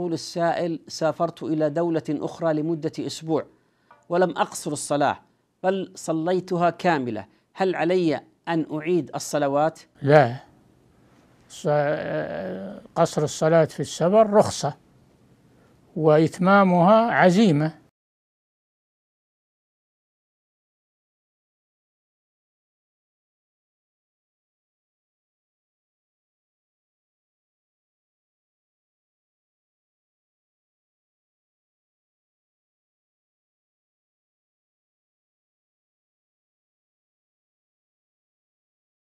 يقول السائل سافرت إلى دولة أخرى لمدة أسبوع ولم أقصر الصلاة بل صليتها كاملة هل علي أن أعيد الصلوات؟ لا قصر الصلاة في السفر رخصة وإتمامها عزيمة